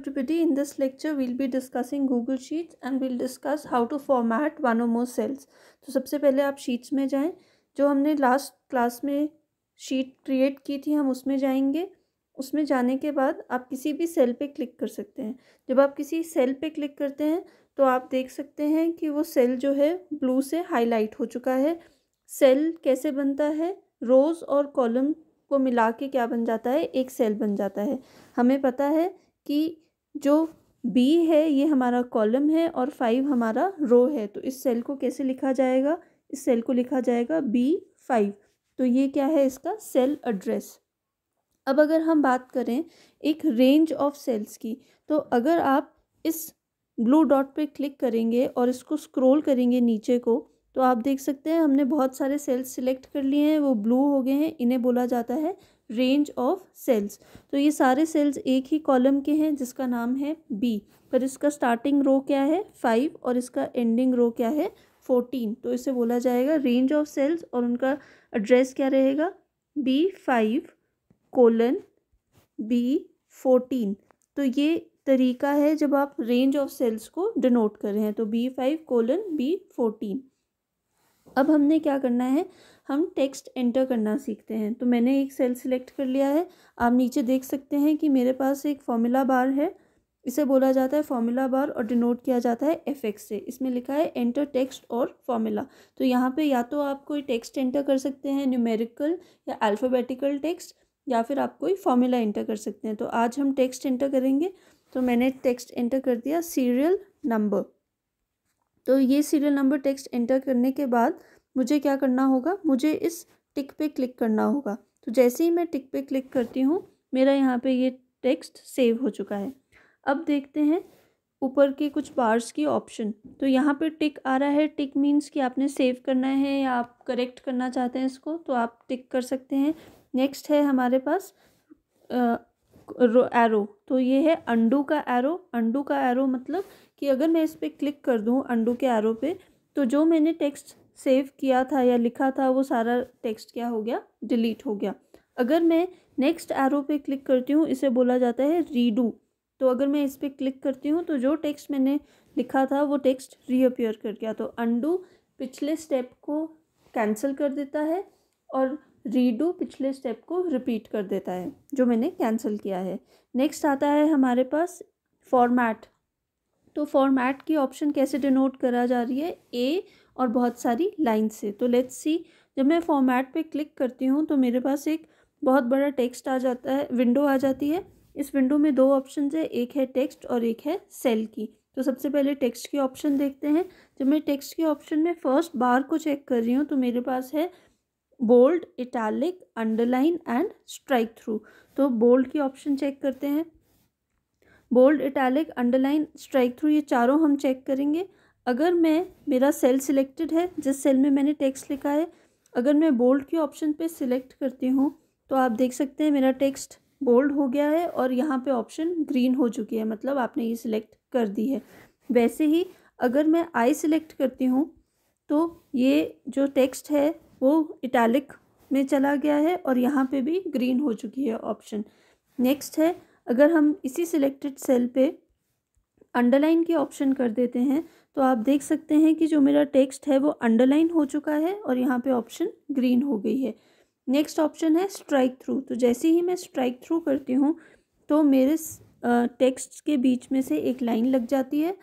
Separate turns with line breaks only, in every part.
everybody in this lecture we'll be discussing google sheets and we'll discuss how to format one or more cells तो सबसे पहले आप sheets में जाएं जो हमने लास्ट क्लास में शीट क्रिएट की थी हम उसमें जाएंगे उसमें जाने के बाद आप किसी भी सेल पे क्लिक कर सकते हैं जब आप किसी सेल पे क्लिक करते हैं तो आप देख सकते हैं कि वो सेल जो है ब्लू से हाईलाइट हो चुका है सेल कैसे बनता है रोज़ और कॉलम को मिला के क्या बन जाता है एक सेल बन जाता है हमें पता है कि जो बी है ये हमारा कॉलम है और फाइव हमारा रो है तो इस सेल को कैसे लिखा जाएगा इस सेल को लिखा जाएगा बी फाइव तो ये क्या है इसका सेल एड्रेस अब अगर हम बात करें एक रेंज ऑफ सेल्स की तो अगर आप इस ब्लू डॉट पे क्लिक करेंगे और इसको स्क्रॉल करेंगे नीचे को तो आप देख सकते हैं हमने बहुत सारे सेल्स सिलेक्ट कर लिए हैं वो ब्लू हो गए हैं इन्हें बोला जाता है रेंज ऑफ सेल्स तो ये सारे सेल्स एक ही कॉलम के हैं जिसका नाम है बी पर इसका स्टार्टिंग रो क्या है फाइव और इसका एंडिंग रो क्या है फोर्टीन तो इसे बोला जाएगा रेंज ऑफ सेल्स और उनका एड्रेस क्या रहेगा B five colon B fourteen तो ये तरीका है जब आप रेंज ऑफ सेल्स को डिनोट कर रहे हैं तो B five colon B fourteen अब हमने क्या करना है हम टेक्स्ट एंटर करना सीखते हैं तो मैंने एक सेल सिलेक्ट कर लिया है आप नीचे देख सकते हैं कि मेरे पास एक फॉर्मूला बार है इसे बोला जाता है फॉर्मूला बार और डिनोट किया जाता है एफ से इसमें लिखा है एंटर टेक्स्ट और फॉर्मूला तो यहाँ पे या तो आप कोई टेक्स्ट एंटर कर सकते हैं न्यूमेरिकल या अल्फाबेटिकल टेक्स्ट या फिर आप कोई फॉर्मूला एंटर कर सकते हैं तो आज हम टेक्स्ट एंटर करेंगे तो मैंने टेक्स्ट एंटर कर दिया सीरियल नंबर तो ये सीरियल नंबर टेक्स्ट एंटर करने के बाद मुझे क्या करना होगा मुझे इस टिक पे क्लिक करना होगा तो जैसे ही मैं टिक पे क्लिक करती हूँ मेरा यहाँ पे ये टेक्स्ट सेव हो चुका है अब देखते हैं ऊपर के कुछ बार्स की ऑप्शन तो यहाँ पे टिक आ रहा है टिक मीन्स कि आपने सेव करना है या आप करेक्ट करना चाहते हैं इसको तो आप टिक कर सकते हैं नेक्स्ट है हमारे पास एरो तो ये है अंडू का एरो अंडू का एरो मतलब कि अगर मैं इस पर क्लिक कर दूँ अंडू के एरो पे तो जो मैंने टेक्स्ट सेव किया था या लिखा था वो सारा टेक्स्ट क्या हो गया डिलीट हो गया अगर मैं नेक्स्ट एरो पे क्लिक करती हूँ इसे बोला जाता है रीडू तो अगर मैं इस पर क्लिक करती हूँ तो जो टेक्स्ट मैंने लिखा था वो टेक्स्ट रीअपियर कर गया तो अंडू पिछले स्टेप को कैंसिल कर देता है और रीडू पिछले स्टेप को रिपीट कर देता है जो मैंने कैंसिल किया है नेक्स्ट आता है हमारे पास फॉर्मेट तो फॉर्मेट की ऑप्शन कैसे डिनोट करा जा रही है ए और बहुत सारी लाइन से तो लेट्स सी जब मैं फॉर्मेट पे क्लिक करती हूँ तो मेरे पास एक बहुत बड़ा टेक्स्ट आ जाता है विंडो आ जाती है इस विंडो में दो ऑप्शन है एक है टेक्स्ट और एक है सेल की तो सबसे पहले टेक्स्ट की ऑप्शन देखते हैं जब मैं टेक्स्ट के ऑप्शन में फ़र्स्ट बार को चेक कर रही हूँ तो मेरे पास है bold italic underline and strikethrough तो बोल्ड की ऑप्शन चेक करते हैं bold italic underline strikethrough ये चारों हम चेक करेंगे अगर मैं मेरा सेल सिलेक्टेड है जिस सेल में मैंने टेक्स्ट लिखा है अगर मैं बोल्ड के ऑप्शन पे सिलेक्ट करती हूँ तो आप देख सकते हैं मेरा टेक्स्ट बोल्ड हो गया है और यहाँ पे ऑप्शन ग्रीन हो चुकी है मतलब आपने ये सिलेक्ट कर दी है वैसे ही अगर मैं आई सिलेक्ट करती हूँ तो ये जो टेक्स्ट है वो इटैलिक में चला गया है और यहाँ पे भी ग्रीन हो चुकी है ऑप्शन नेक्स्ट है अगर हम इसी सिलेक्टेड सेल पे अंडरलाइन के ऑप्शन कर देते हैं तो आप देख सकते हैं कि जो मेरा टेक्स्ट है वो अंडरलाइन हो चुका है और यहाँ पे ऑप्शन ग्रीन हो गई है नेक्स्ट ऑप्शन है स्ट्राइक थ्रू तो जैसे ही मैं स्ट्राइक थ्रू करती हूँ तो मेरे टेक्स्ट के बीच में से एक लाइन लग जाती है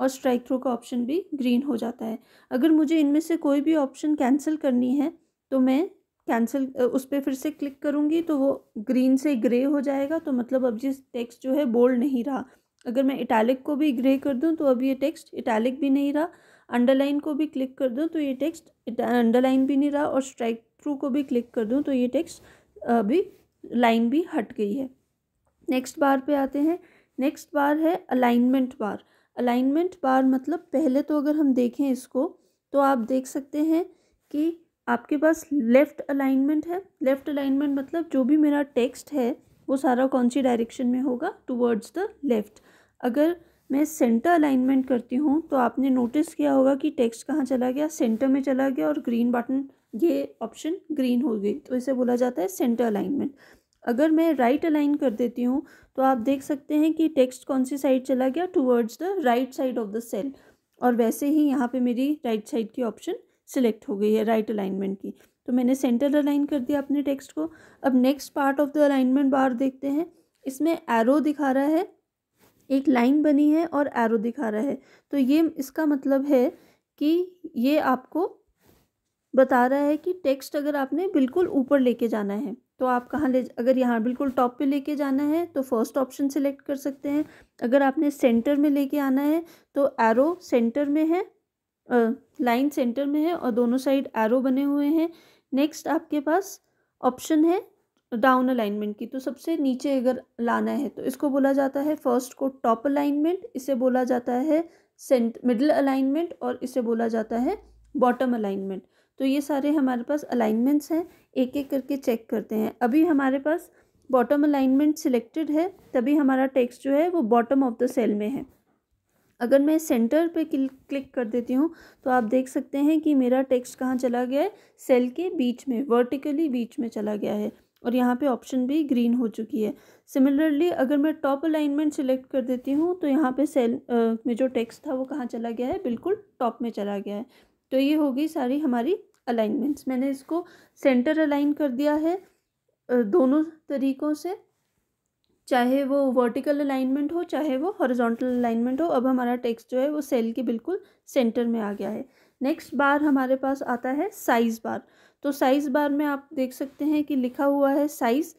और स्ट्राइक थ्रू का ऑप्शन भी ग्रीन हो जाता है अगर मुझे इनमें से कोई भी ऑप्शन कैंसिल करनी है तो मैं कैंसिल उस पर फिर से क्लिक करूँगी तो वो ग्रीन से ग्रे हो जाएगा तो मतलब अब ये टेक्स्ट जो है बोल्ड नहीं रहा अगर मैं इटैलिक को भी ग्रे कर दूँ तो अब ये टेक्स्ट इटैलिक भी नहीं रहा अंडरलाइन को भी क्लिक कर दूँ तो ये टेक्स्ट अंडरलाइन भी नहीं रहा और स्ट्राइक थ्रू को भी क्लिक कर दूँ तो ये टेक्स्ट अभी लाइन भी हट गई है नेक्स्ट बार पे आते हैं नेक्स्ट बार है अलाइनमेंट बार अलाइनमेंट बार मतलब पहले तो अगर हम देखें इसको तो आप देख सकते हैं कि आपके पास लेफ़्ट अलाइनमेंट है लेफ़्ट अलाइनमेंट मतलब जो भी मेरा टेक्स्ट है वो सारा कौन सी डायरेक्शन में होगा टूवर्ड्स द लेफ़्ट अगर मैं सेंटर अलाइनमेंट करती हूँ तो आपने नोटिस किया होगा कि टेक्स्ट कहाँ चला गया सेंटर में चला गया और ग्रीन बटन ये ऑप्शन ग्रीन हो गई तो इसे बोला जाता है सेंटर अलाइनमेंट अगर मैं राइट अलाइन कर देती हूँ तो आप देख सकते हैं कि टेक्स्ट कौन सी साइड चला गया towards the right side of the cell और वैसे ही यहाँ पे मेरी राइट right साइड की ऑप्शन सिलेक्ट हो गई है राइट right अलाइनमेंट की तो मैंने सेंटर अलाइन कर दिया अपने टेक्स्ट को अब next part of the alignment bar देखते हैं इसमें एरो दिखा रहा है एक लाइन बनी है और एरो दिखा रहा है तो ये इसका मतलब है कि ये आपको बता रहा है कि टेक्स्ट अगर आपने बिल्कुल ऊपर लेके जाना है तो आप कहाँ ले अगर यहाँ बिल्कुल टॉप पे लेके जाना है तो फर्स्ट ऑप्शन सेलेक्ट कर सकते हैं अगर आपने सेंटर में लेके आना है तो एरो सेंटर में है लाइन सेंटर में है और दोनों साइड एरो बने हुए हैं नेक्स्ट आपके पास ऑप्शन है डाउन अलाइनमेंट की तो सबसे नीचे अगर लाना है तो इसको बोला जाता है फर्स्ट को टॉप अलाइनमेंट इसे बोला जाता है सेंट मिडल अलाइनमेंट और इसे बोला जाता है बॉटम अलाइनमेंट तो ये सारे हमारे पास अलाइनमेंट्स हैं एक एक करके चेक करते हैं अभी हमारे पास बॉटम अलाइनमेंट सिलेक्टेड है तभी हमारा टेक्स्ट जो है वो बॉटम ऑफ द सेल में है अगर मैं सेंटर पे क्लिक कर देती हूँ तो आप देख सकते हैं कि मेरा टेक्स्ट कहाँ चला गया है सेल के बीच में वर्टिकली बीच में चला गया है और यहाँ पे ऑप्शन भी ग्रीन हो चुकी है सिमिलरली अगर मैं टॉप अलाइनमेंट सिलेक्ट कर देती हूँ तो यहाँ पे सेल आ, में जो टेक्स्ट था वो कहाँ चला गया है बिल्कुल टॉप में चला गया है तो ये होगी सारी हमारी अलाइनमेंट्स मैंने इसको सेंटर अलाइन कर दिया है दोनों तरीक़ों से चाहे वो वर्टिकल अलाइनमेंट हो चाहे वो हॉरिजॉन्टल अलाइनमेंट हो अब हमारा टेक्स्ट जो है वो सेल के बिल्कुल सेंटर में आ गया है नेक्स्ट बार हमारे पास आता है साइज़ बार तो साइज़ बार में आप देख सकते हैं कि लिखा हुआ है साइज़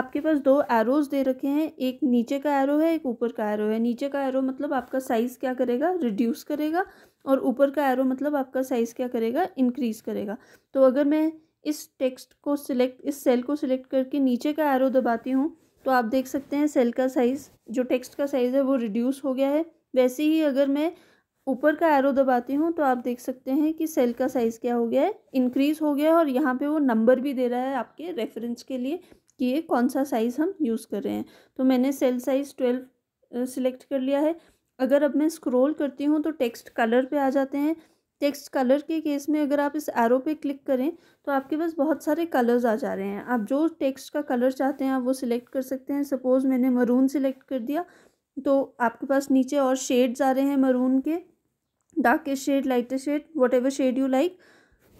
आपके पास दो एरोज़ दे रखे हैं एक नीचे का एरो है एक ऊपर का एरो है नीचे का एरो मतलब आपका साइज़ क्या करेगा रिड्यूस करेगा और ऊपर का एरो मतलब आपका साइज़ क्या करेगा इंक्रीज़ करेगा तो अगर मैं इस टेक्स्ट को सिलेक्ट इस सेल को सिलेक्ट करके नीचे का एरो दबाती हूँ तो आप देख सकते हैं सेल का साइज़ जो टेक्स्ट का साइज़ है वो रिड्यूस हो गया है वैसे ही अगर मैं ऊपर का एरो दबाती हूँ तो आप देख सकते हैं कि सेल का साइज़ क्या हो गया है इंक्रीज़ हो गया है और यहाँ पे वो नंबर भी दे रहा है आपके रेफरेंस के लिए कि ये कौन सा साइज़ हम यूज़ कर रहे हैं तो मैंने सेल साइज़ ट्वेल्व सिलेक्ट कर लिया है अगर अब मैं स्क्रॉल करती हूँ तो टेक्स्ट कलर पे आ जाते हैं टेक्स्ट कलर के केस में अगर आप इस एरो पे क्लिक करें तो आपके पास बहुत सारे कलर्स आ जा रहे हैं आप जो टेक्स्ट का कलर चाहते हैं आप वो सिलेक्ट कर सकते हैं सपोज़ मैंने मरून सिलेक्ट कर दिया तो आपके पास नीचे और शेड्स आ रहे हैं मरून के darkest shade lightest shade whatever shade you like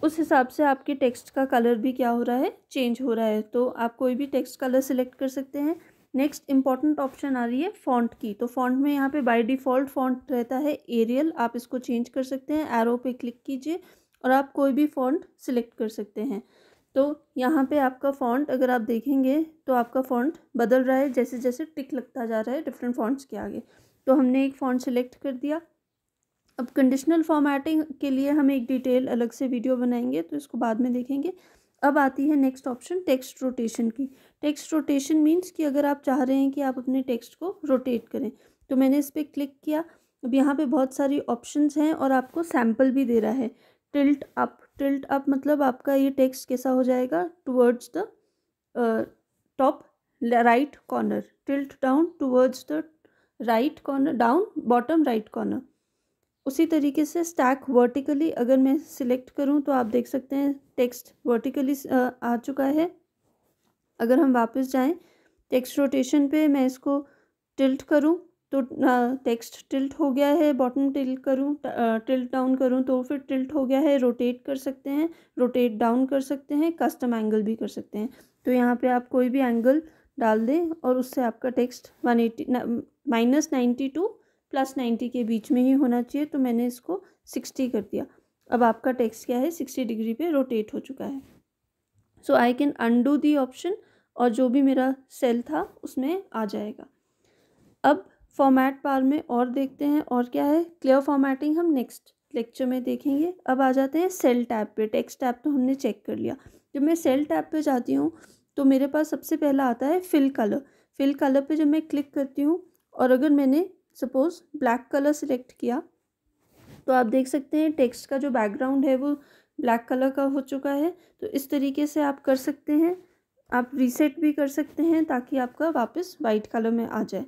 उस हिसाब से आपके टेक्स्ट का कलर भी क्या हो रहा है चेंज हो रहा है तो आप कोई भी टेक्स्ट कलर सिलेक्ट कर सकते हैं नेक्स्ट इंपॉर्टेंट ऑप्शन आ रही है फॉन्ट की तो फॉन्ट में यहाँ पे बाय डिफ़ॉल्ट फॉन्ट रहता है एरियल आप इसको चेंज कर सकते हैं एरो पे क्लिक कीजिए और आप कोई भी फॉन्ट सिलेक्ट कर सकते हैं तो यहाँ पे आपका फॉन्ट अगर आप देखेंगे तो आपका फॉन्ट बदल रहा है जैसे जैसे टिक लगता जा रहा है डिफरेंट फॉन्ट्स के आगे तो हमने एक फॉन्ट सेलेक्ट कर दिया अब कंडीशनल फॉर्मेटिंग के लिए हम एक डिटेल अलग से वीडियो बनाएंगे तो इसको बाद में देखेंगे अब आती है नेक्स्ट ऑप्शन टेक्स्ट रोटेशन की टेक्स्ट रोटेशन मीन्स कि अगर आप चाह रहे हैं कि आप अपने टेक्स्ट को रोटेट करें तो मैंने इस पर क्लिक किया अब यहाँ पे बहुत सारी ऑप्शंस हैं और आपको सैम्पल भी दे रहा है टिल्ट अप टिल्ट अप मतलब आपका ये टेक्स्ट कैसा हो जाएगा towards the top right corner tilt down towards the right corner down bottom right corner उसी तरीके से स्टैक वर्टिकली अगर मैं सिलेक्ट करूं तो आप देख सकते हैं टेक्स्ट वर्टिकली आ चुका है अगर हम वापस जाएं टेक्स्ट रोटेशन पे मैं इसको टिल्ट करूं तो टेक्स्ट टिल्ट हो गया है बॉटम टिल्ट करूं टिल्ट डाउन करूं तो फिर टिल्ट हो गया है रोटेट कर सकते हैं रोटेट डाउन कर सकते हैं कस्टम एंगल भी कर सकते हैं तो यहाँ पर आप कोई भी एंगल डाल दें और उससे आपका text one eighty minus ninety to plus ninety के बीच में ही होना चाहिए तो मैंने इसको सिक्सटी कर दिया अब आपका टेक्स क्या है सिक्सटी डिग्री पे रोटेट हो चुका है so I can undo the option और जो भी मेरा सेल था उसमें आ जाएगा अब फॉर्मेट बार में और देखते हैं और क्या है क्लियर फॉर्मेटिंग हम नेक्स्ट लेक्चर में देखेंगे अब आ जाते हैं सेल टैप पे टेक्स्ट टैप तो हमने चेक कर लिया जब मैं सेल टैप पे जाती हूँ तो मेरे पास सबसे पहला आता है फिल कलर फिल कलर पे जब मैं क्लिक करती हूँ और अगर मैंने सपोज़ ब्लैक कलर सेलेक्ट किया तो आप देख सकते हैं टेक्स्ट का जो बैकग्राउंड है वो ब्लैक कलर का हो चुका है तो इस तरीके से आप कर सकते हैं आप रीसेट भी कर सकते हैं ताकि आपका वापस वाइट कलर में आ जाए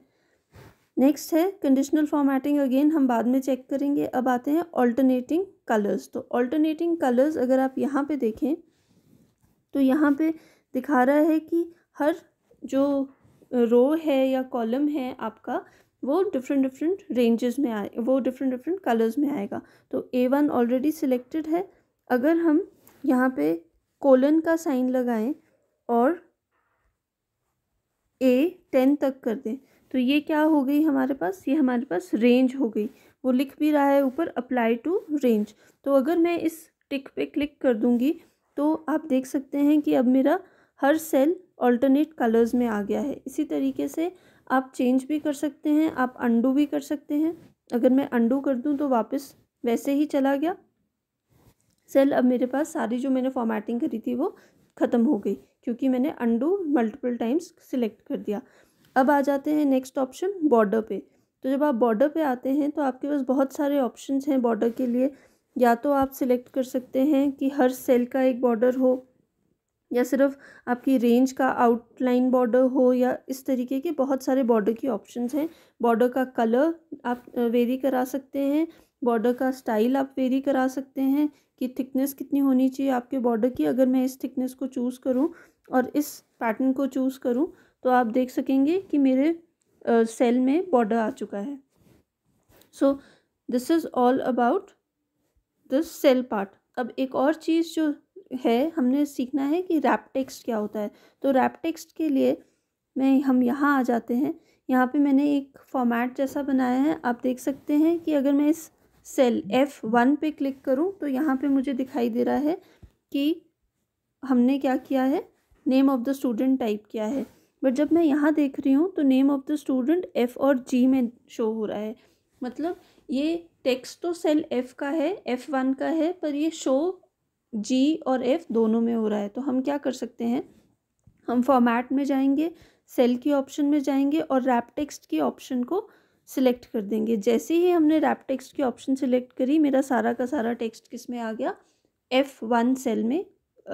नेक्स्ट है कंडीशनल फॉर्मेटिंग अगेन हम बाद में चेक करेंगे अब आते हैं ऑल्टरनेटिंग कलर्स तो ऑल्टरनेटिंग कलर्स अगर आप यहाँ पे देखें तो यहाँ पे दिखा रहा है कि हर जो रो है या कॉलम है आपका वो डिफरेंट डिफरेंट रेंजेस में आए वो डिफरेंट डिफरेंट कलर्स में आएगा तो ए वन ऑलरेडी सिलेक्टेड है अगर हम यहाँ पे कोलन का साइन लगाएं और ए टेन तक कर दें तो ये क्या हो गई हमारे पास ये हमारे पास रेंज हो गई वो लिख भी रहा है ऊपर अप्लाई टू रेंज तो अगर मैं इस टिक पे क्लिक कर दूँगी तो आप देख सकते हैं कि अब मेरा हर सेल ऑल्टरनेट कलर्स में आ गया है इसी तरीके से आप चेंज भी कर सकते हैं आप अंडू भी कर सकते हैं अगर मैं अंडू कर दूं तो वापस वैसे ही चला गया सेल अब मेरे पास सारी जो मैंने फॉर्मेटिंग करी थी वो ख़त्म हो गई क्योंकि मैंने अंडू मल्टीपल टाइम्स सिलेक्ट कर दिया अब आ जाते हैं नेक्स्ट ऑप्शन बॉर्डर पे तो जब आप बॉर्डर पे आते हैं तो आपके पास बहुत सारे ऑप्शंस हैं बॉर्डर के लिए या तो आप सिलेक्ट कर सकते हैं कि हर सेल का एक बॉर्डर हो या सिर्फ आपकी रेंज का आउटलाइन बॉर्डर हो या इस तरीके के बहुत सारे बॉर्डर की ऑप्शंस हैं बॉर्डर का कलर आप वेरी करा सकते हैं बॉर्डर का स्टाइल आप वेरी करा सकते हैं कि थिकनेस कितनी होनी चाहिए आपके बॉर्डर की अगर मैं इस थिकनेस को चूज़ करूँ और इस पैटर्न को चूज़ करूँ तो आप देख सकेंगे कि मेरे सेल में बॉर्डर आ चुका है so this is all about this cell part अब एक और चीज़ जो है हमने सीखना है कि रैप टेक्स्ट क्या होता है तो रैप टेक्स्ट के लिए मैं हम यहाँ आ जाते हैं यहाँ पे मैंने एक फॉर्मेट जैसा बनाया है आप देख सकते हैं कि अगर मैं इस सेल एफ़ वन पे क्लिक करूँ तो यहाँ पे मुझे दिखाई दे रहा है कि हमने क्या किया है name of the student type किया है बट जब मैं यहाँ देख रही हूँ तो name of the student F और जी में शो हो रहा है मतलब ये टेक्स्ट तो सेल एफ़ का है एफ़ वन का है पर ये शो जी और एफ दोनों में हो रहा है तो हम क्या कर सकते हैं हम फॉर्मेट में जाएंगे सेल की ऑप्शन में जाएंगे और रैप टेक्स्ट की ऑप्शन को सिलेक्ट कर देंगे जैसे ही हमने रैप टेक्स्ट की ऑप्शन सिलेक्ट करी मेरा सारा का सारा टेक्स्ट किस में आ गया एफ़ वन सेल में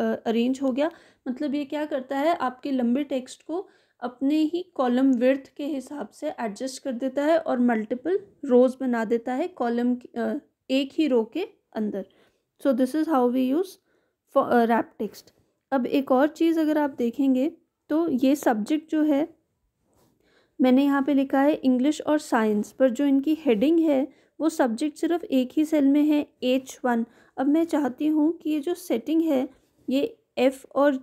अरेंज हो गया मतलब ये क्या करता है आपके लंबे टेक्स्ट को अपने ही कॉलम विर्थ के हिसाब से एडजस्ट कर देता है और मल्टीपल रोज़ बना देता है कॉलम एक ही रो के अंदर so this is how we use wrap text अब एक और चीज़ अगर आप देखेंगे तो ये सब्जेक्ट जो है मैंने यहाँ पे लिखा है इंग्लिश और साइंस पर जो इनकी हेडिंग है वो सब्जेक्ट सिर्फ एक ही सेल में है एच वन अब मैं चाहती हूँ कि ये जो सेटिंग है ये एफ़ और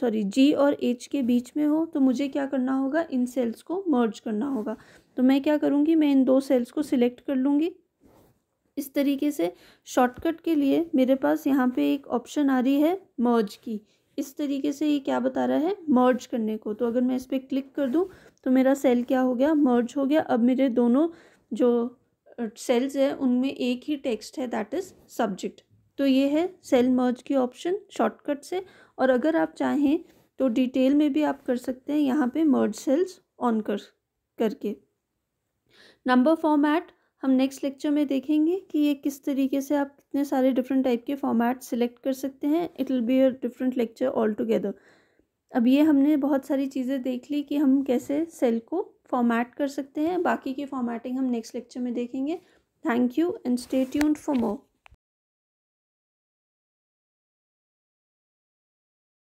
सॉरी जी और एच के बीच में हो तो मुझे क्या करना होगा इन सेल्स को मर्ज करना होगा तो मैं क्या करूँगी मैं इन दो सेल्स को सिलेक्ट कर लूँगी इस तरीके से शॉर्टकट के लिए मेरे पास यहाँ पे एक ऑप्शन आ रही है मर्ज की इस तरीके से ये क्या बता रहा है मर्ज करने को तो अगर मैं इस पर क्लिक कर दूँ तो मेरा सेल क्या हो गया मर्ज हो गया अब मेरे दोनों जो सेल्स है उनमें एक ही टेक्स्ट है दैट इज़ सब्जेक्ट तो ये है सेल मर्ज की ऑप्शन शॉर्टकट से और अगर आप चाहें तो डिटेल में भी आप कर सकते हैं यहाँ पे मर्ज सेल्स ऑन कर करके नंबर फॉर्मेट हम नेक्स्ट लेक्चर में देखेंगे कि ये किस तरीके से आप कितने सारे डिफरेंट टाइप के फॉर्मेट सेलेक्ट कर सकते हैं it will be a different lecture altogether अब ये हमने बहुत सारी चीज़ें देख ली कि हम कैसे सेल को फॉर्मेट कर सकते हैं बाकी की फॉर्मेटिंग हम नेक्स्ट लेक्चर में देखेंगे thank you and stay tuned for more